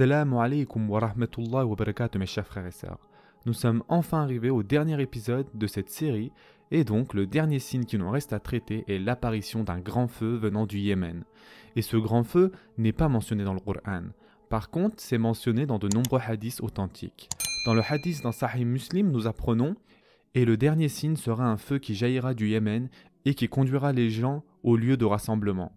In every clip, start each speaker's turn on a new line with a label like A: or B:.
A: alaikum wa wa barakatuh mes chers frères et sœurs. Nous sommes enfin arrivés au dernier épisode de cette série et donc le dernier signe qui nous reste à traiter est l'apparition d'un grand feu venant du Yémen. Et ce grand feu n'est pas mentionné dans le Qur'an. Par contre, c'est mentionné dans de nombreux hadiths authentiques. Dans le hadith d'un Sahih Muslim, nous apprenons et le dernier signe sera un feu qui jaillira du Yémen et qui conduira les gens au lieu de rassemblement.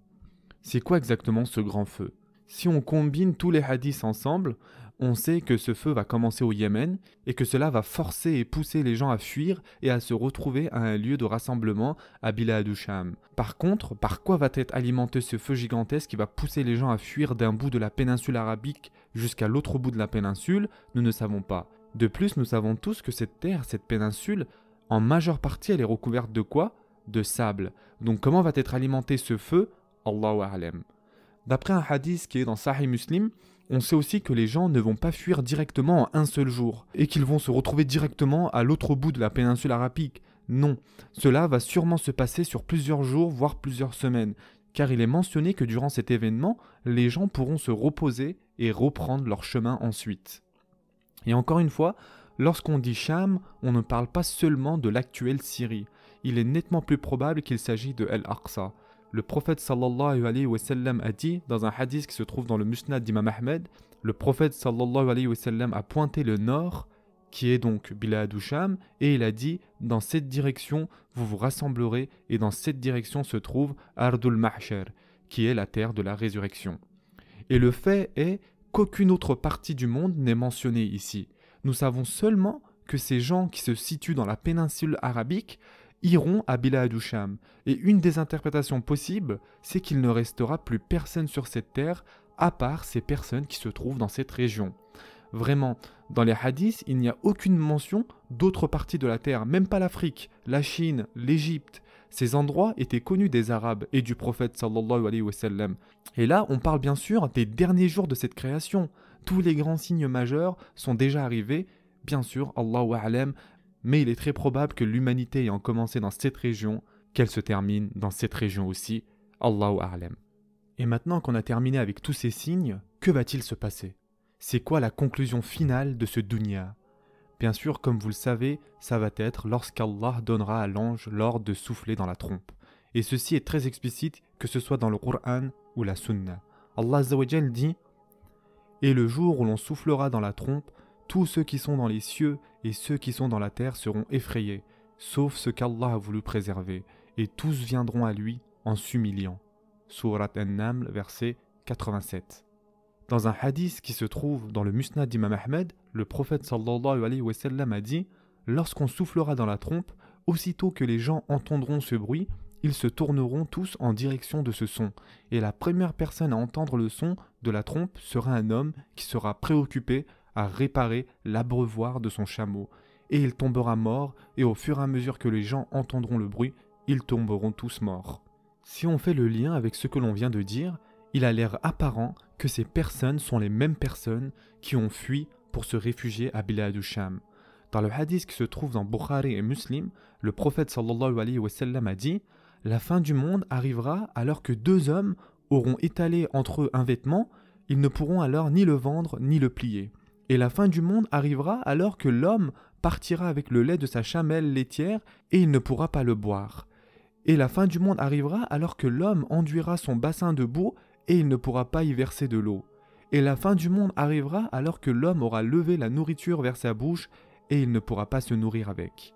A: C'est quoi exactement ce grand feu si on combine tous les hadiths ensemble, on sait que ce feu va commencer au Yémen et que cela va forcer et pousser les gens à fuir et à se retrouver à un lieu de rassemblement à Bilad Sham. Par contre, par quoi va être alimenté ce feu gigantesque qui va pousser les gens à fuir d'un bout de la péninsule arabique jusqu'à l'autre bout de la péninsule Nous ne savons pas. De plus, nous savons tous que cette terre, cette péninsule, en majeure partie, elle est recouverte de quoi De sable. Donc comment va être alimenté ce feu Allahu A'lam. D'après un hadith qui est dans Sahih Muslim, on sait aussi que les gens ne vont pas fuir directement en un seul jour, et qu'ils vont se retrouver directement à l'autre bout de la péninsule arabique. Non, cela va sûrement se passer sur plusieurs jours, voire plusieurs semaines, car il est mentionné que durant cet événement, les gens pourront se reposer et reprendre leur chemin ensuite. Et encore une fois, lorsqu'on dit Sham, on ne parle pas seulement de l'actuelle Syrie, il est nettement plus probable qu'il s'agit de El-Aqsa, le prophète sallallahu alayhi wa sallam a dit, dans un hadith qui se trouve dans le musnad d'Imam Ahmed, le prophète sallallahu alayhi wa sallam a pointé le nord, qui est donc Bilad et il a dit Dans cette direction, vous vous rassemblerez, et dans cette direction se trouve Ardul Mahshar, qui est la terre de la résurrection. Et le fait est qu'aucune autre partie du monde n'est mentionnée ici. Nous savons seulement que ces gens qui se situent dans la péninsule arabique iront à Adusham, et une des interprétations possibles, c'est qu'il ne restera plus personne sur cette terre à part ces personnes qui se trouvent dans cette région. Vraiment, dans les hadiths, il n'y a aucune mention d'autres parties de la terre, même pas l'Afrique, la Chine, l'Égypte. Ces endroits étaient connus des Arabes et du prophète sallallahu alayhi wa sallam. Et là, on parle bien sûr des derniers jours de cette création. Tous les grands signes majeurs sont déjà arrivés bien sûr, Allahu A'lam, mais il est très probable que l'humanité ayant commencé dans cette région, qu'elle se termine dans cette région aussi, Allahu A'lam. Et maintenant qu'on a terminé avec tous ces signes, que va-t-il se passer C'est quoi la conclusion finale de ce dunya Bien sûr, comme vous le savez, ça va être lorsqu'Allah donnera à l'ange l'ordre de souffler dans la trompe. Et ceci est très explicite, que ce soit dans le Qur'an ou la Sunna. Allah dit Et le jour où l'on soufflera dans la trompe, tous ceux qui sont dans les cieux et ceux qui sont dans la terre seront effrayés, sauf ce qu'Allah a voulu préserver, et tous viendront à lui en s'humiliant. Surat An-Naml, verset 87. Dans un hadith qui se trouve dans le Musnad d'Imam Ahmed, le prophète sallallahu alayhi wa sallam a dit Lorsqu'on soufflera dans la trompe, aussitôt que les gens entendront ce bruit, ils se tourneront tous en direction de ce son, et la première personne à entendre le son de la trompe sera un homme qui sera préoccupé à réparer l'abreuvoir de son chameau, et il tombera mort, et au fur et à mesure que les gens entendront le bruit, ils tomberont tous morts. Si on fait le lien avec ce que l'on vient de dire, il a l'air apparent que ces personnes sont les mêmes personnes qui ont fui pour se réfugier à Bilad sham Dans le hadith qui se trouve dans Bukhari et Muslim, le prophète sallallahu alayhi wa sallam a dit La fin du monde arrivera alors que deux hommes auront étalé entre eux un vêtement, ils ne pourront alors ni le vendre ni le plier. Et la fin du monde arrivera alors que l'homme partira avec le lait de sa chamelle laitière et il ne pourra pas le boire. Et la fin du monde arrivera alors que l'homme enduira son bassin de boue et il ne pourra pas y verser de l'eau. Et la fin du monde arrivera alors que l'homme aura levé la nourriture vers sa bouche et il ne pourra pas se nourrir avec.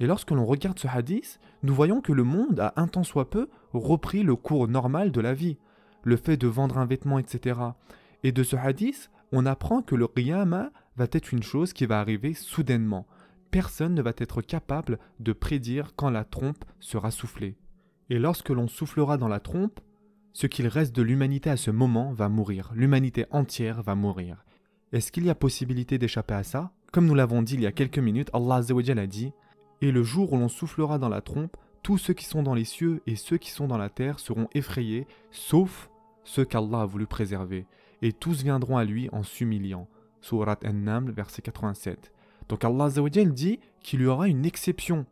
A: Et lorsque l'on regarde ce hadith, nous voyons que le monde a un temps soit peu repris le cours normal de la vie, le fait de vendre un vêtement, etc. Et de ce hadith, on apprend que le Riyama va être une chose qui va arriver soudainement. Personne ne va être capable de prédire quand la trompe sera soufflée. Et lorsque l'on soufflera dans la trompe, ce qu'il reste de l'humanité à ce moment va mourir. L'humanité entière va mourir. Est-ce qu'il y a possibilité d'échapper à ça Comme nous l'avons dit il y a quelques minutes, Allah a dit Et le jour où l'on soufflera dans la trompe, tous ceux qui sont dans les cieux et ceux qui sont dans la terre seront effrayés, sauf ceux qu'Allah a voulu préserver et tous viendront à lui en s'humiliant. Surat An-Naml, verset 87. Donc Allah dit qu'il y aura une exception.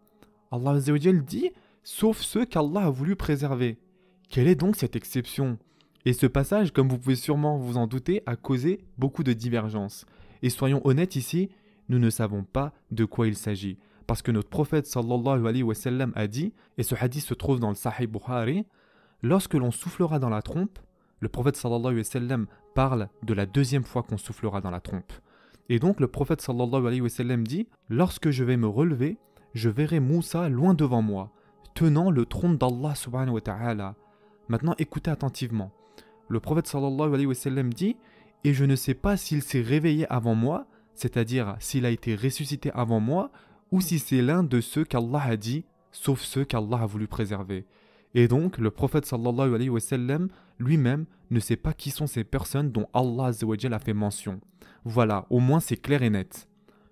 A: Allah dit sauf ceux qu'Allah a voulu préserver. Quelle est donc cette exception Et ce passage, comme vous pouvez sûrement vous en douter, a causé beaucoup de divergences. Et soyons honnêtes ici, nous ne savons pas de quoi il s'agit. Parce que notre prophète sallallahu alayhi wa sallam a dit, et ce hadith se trouve dans le Sahih Bukhari, lorsque l'on soufflera dans la trompe, le prophète alayhi wa sallam parle de la deuxième fois qu'on soufflera dans la trompe. Et donc le prophète sallallahu alayhi wa sallam dit Lorsque je vais me relever, je verrai Moussa loin devant moi, tenant le trône d'Allah subhanahu Maintenant écoutez attentivement. Le prophète sallallahu alayhi wa sallam dit Et je ne sais pas s'il s'est réveillé avant moi, c'est-à-dire s'il a été ressuscité avant moi, ou si c'est l'un de ceux qu'Allah a dit, sauf ceux qu'Allah a voulu préserver. Et donc, le prophète sallallahu alayhi wa sallam lui-même ne sait pas qui sont ces personnes dont Allah a fait mention. Voilà, au moins c'est clair et net.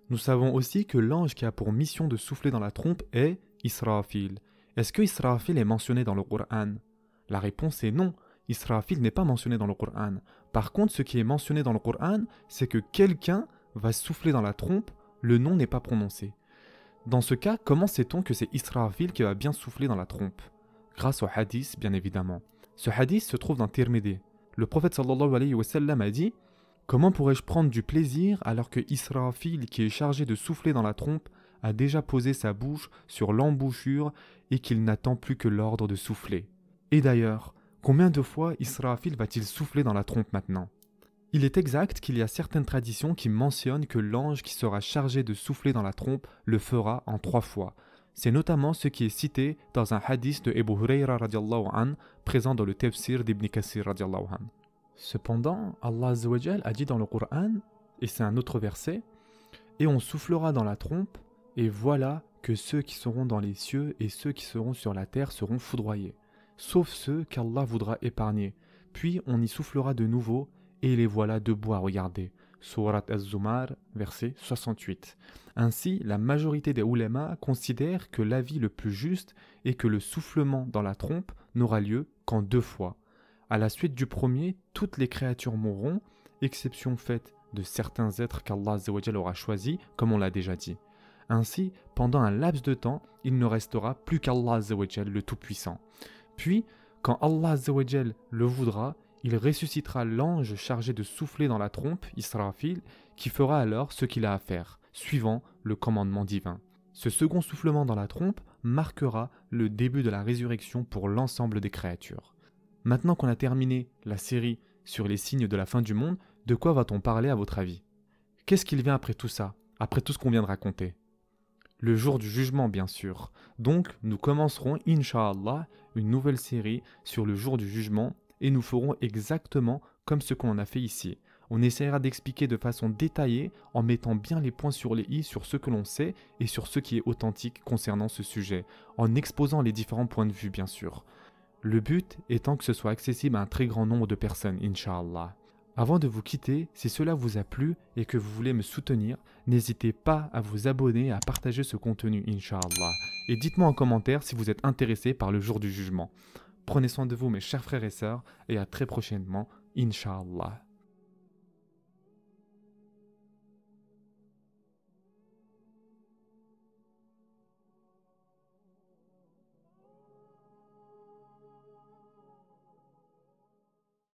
A: Nous savons aussi que l'ange qui a pour mission de souffler dans la trompe est Israfil. Est-ce que Israfil est mentionné dans le Coran La réponse est non. Israfil n'est pas mentionné dans le Coran. Par contre, ce qui est mentionné dans le Coran, c'est que quelqu'un va souffler dans la trompe, le nom n'est pas prononcé. Dans ce cas, comment sait-on que c'est Israfil qui va bien souffler dans la trompe grâce au hadith bien évidemment. Ce hadith se trouve dans Tirmidhi. Le prophète sallallahu alayhi wa sallam a dit Comment pourrais-je prendre du plaisir alors que Israfil, qui est chargé de souffler dans la trompe, a déjà posé sa bouche sur l'embouchure et qu'il n'attend plus que l'ordre de souffler Et d'ailleurs, combien de fois Israfil va-t-il souffler dans la trompe maintenant il est exact qu'il y a certaines traditions qui mentionnent que l'ange qui sera chargé de souffler dans la trompe le fera en trois fois, c'est notamment ce qui est cité dans un hadith de Ebu Hurayra an, présent dans le tafsir d'Ibn Kassir an. Cependant, Allah a dit dans le Coran, et c'est un autre verset, et on soufflera dans la trompe, et voilà que ceux qui seront dans les cieux et ceux qui seront sur la terre seront foudroyés, sauf ceux qu'Allah voudra épargner. Puis on y soufflera de nouveau, et les voilà debout à regarder. Surat Az-Zumar, verset 68. Ainsi, la majorité des oulémas considèrent que l'avis le plus juste et que le soufflement dans la trompe n'aura lieu qu'en deux fois. À la suite du premier, toutes les créatures mourront, exception faite de certains êtres qu'Allah aura choisis, comme on l'a déjà dit. Ainsi, pendant un laps de temps, il ne restera plus qu'Allah le Tout-Puissant. Puis, quand Allah le voudra, il ressuscitera l'ange chargé de souffler dans la trompe, Israfil, qui fera alors ce qu'il a à faire, suivant le commandement divin. Ce second soufflement dans la trompe marquera le début de la résurrection pour l'ensemble des créatures. Maintenant qu'on a terminé la série sur les signes de la fin du monde, de quoi va-t-on parler à votre avis Qu'est-ce qu'il vient après tout ça, après tout ce qu'on vient de raconter Le jour du jugement, bien sûr. Donc, nous commencerons, inshallah une nouvelle série sur le jour du jugement et nous ferons exactement comme ce qu'on a fait ici. On essaiera d'expliquer de façon détaillée en mettant bien les points sur les i sur ce que l'on sait et sur ce qui est authentique concernant ce sujet, en exposant les différents points de vue bien sûr. Le but étant que ce soit accessible à un très grand nombre de personnes, Inch'Allah. Avant de vous quitter, si cela vous a plu et que vous voulez me soutenir, n'hésitez pas à vous abonner et à partager ce contenu, Inch'Allah. Et dites-moi en commentaire si vous êtes intéressé par le jour du jugement. Prenez soin de vous, mes chers frères et sœurs, et à très prochainement, Inshallah.